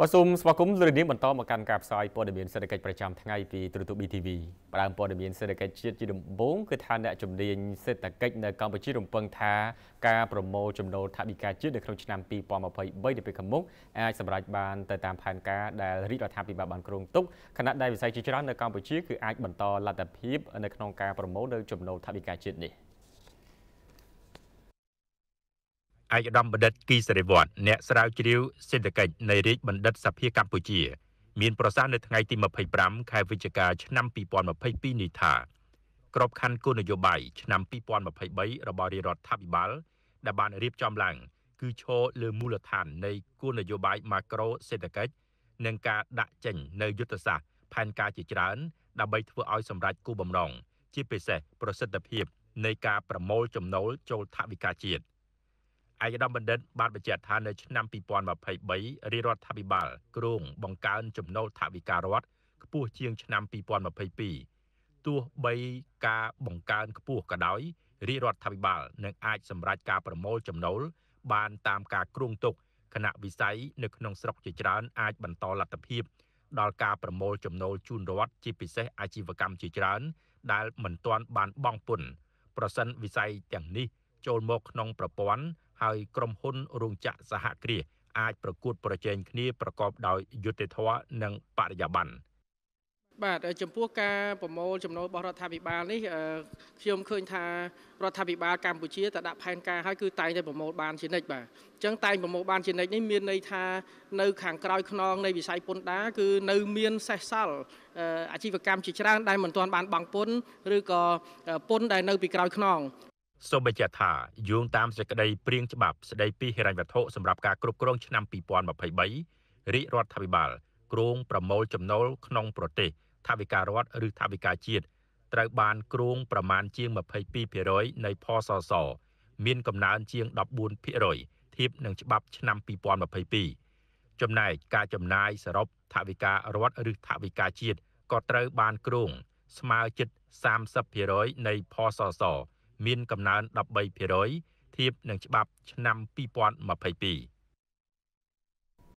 បាទសូមស្វាគមន៍លោកនាងបន្តមកកាន់ការផ្សាយព័ត៌មានសេដ្ឋកិច្ចប្រចាំថ្ងៃពីទ្រទូ BTV ផ្ដើមព័ត៌មានសេដ្ឋកិច្ចជាតិជាដំបូងគឺថាអ្នកជំនាញសេដ្ឋកិច្ចនៅកម្ពុជារំពឹងថា ការប្រមូលចំណូលថវិកាជាតិនៅក្នុងឆ្នាំ2023ទៅពេលខាងមុខអាចសម្រេចបានទៅតាមផែនការដែលរាជរដ្ឋាភិបាលបានគ្រោងទុកខណៈដែលវិស័យជាច្រើននៅកម្ពុជាគឺអាចបន្តលទ្ធភាពនៅក្នុងការប្រមូលនៅចំណូលថវិកាជាតិនេះ។ឯកឧត្តមបណ្ឌិតគីសិរិវត្តអ្នកស្រាវជ្រាវ សេដ្ឋកិច្ចនៃរាជបណ្ឌិតសភាកម្ពុជាមានប្រសាសន៍នៅថ្ងៃទី25ខែវិច្ឆិកាឆ្នាំ2022នេះថាក្របខ័ណ្ឌគោលនយោបាយឆ្នាំ2023របស់រាជរដ្ឋាភិបាលដែលបានរៀបចំឡើងគឺឈរលើមូលដ្ឋាន នៃគោលនយោបាយម៉ាក្រូសេដ្ឋកិច្ចនិងការដាក់ចេញនៅយុទ្ធសាស្ត្រផែនការជាច្រើន ដើម្បីធ្វើឲ្យសម្រេចគោលបំណងជាពិសេសប្រសិទ្ធភាពនៃការប្រមូលចំណូលចូលថវិកាជាតិឯកឧត្តមបណ្ឌិតបានបញ្ជាក់ថានៅឆ្នាំ2023រាជរដ្ឋាភិបាលគ្រោងបង្កើនចំណូលថវិការដ្ឋខ្ពស់ជាងឆ្នាំ2022ទោះបីការបង្កើនខ្ពស់ក៏ដោយរាជរដ្ឋាភិបាលនឹងអាចសម្រេចការប្រមូលចំណូល បានតាមការគ្រោងទុកគណៈវិស័យនៅក្នុងស្រុកជាច្រើន អាចបន្តលទ្ធភាពដល់ការប្រមូលចំណូលជូនរដ្ឋជាពិសេសអាជីវកម្មជាច្រើន ដែល មិនទាន់បានបង់ពន្ធប្រសិនវិស័យទាំងនេះ ចូលមកក្នុងប្រព័ន្ធហើយក្រុមហ៊ុនរោងចក្រសហគ្រាសអាចប្រកួតប្រជែងគ្នាប្រកបដោយយុត្តិធម៌និងបរិយាបន្នបាទចំពោះការប្រមូលចំណូលរបស់រដ្ឋាភិបាលនេះ ខ្ញុំឃើញថារដ្ឋាភិបាលកម្ពុជាតដាក់ផែនការឲ្យគឺតែងតែប្រមូលបានជានិច្ចបាទអញ្ចឹងតែងប្រមូលបានជានិច្ចនេះមានន័យថានៅខាងក្រោយខ្នងនៃវិស័យពន្ធដារគឺនៅមានសេសសល់អាជីវកម្មជាច្រើនដែលមិនទាន់បាន បង់ពន្ធឬក៏ពន្ធដែលនៅពីក្រោយខ្នងសូមបញ្ជាក់ថាយោងតាមសេចក្តីព្រៀងច្បាប់ស្តីពីហិរញ្ញវត្ថុសម្រាប់ការគ្រប់គ្រងឆ្នាំ2023រាជរដ្ឋាភិបាលគ្រងប្រមូលចំណូលក្នុងប្រទេសថាវិការរដ្ឋឬថាវិការជាតិត្រូវបានគ្រងប្រមាណជាង22%នៃផសសមានកំណើនជាង14%ធៀបនឹងច្បាប់ឆ្នាំ2022ចំណែកការចំណាយសរុបថាវិការរដ្ឋឬថាវិការជាតិក៏ត្រូវបានគ្រង ស្មើជិត30%នៃផសសមានកំណើន13%ធៀបនឹងច្បាប់ឆ្នាំ2022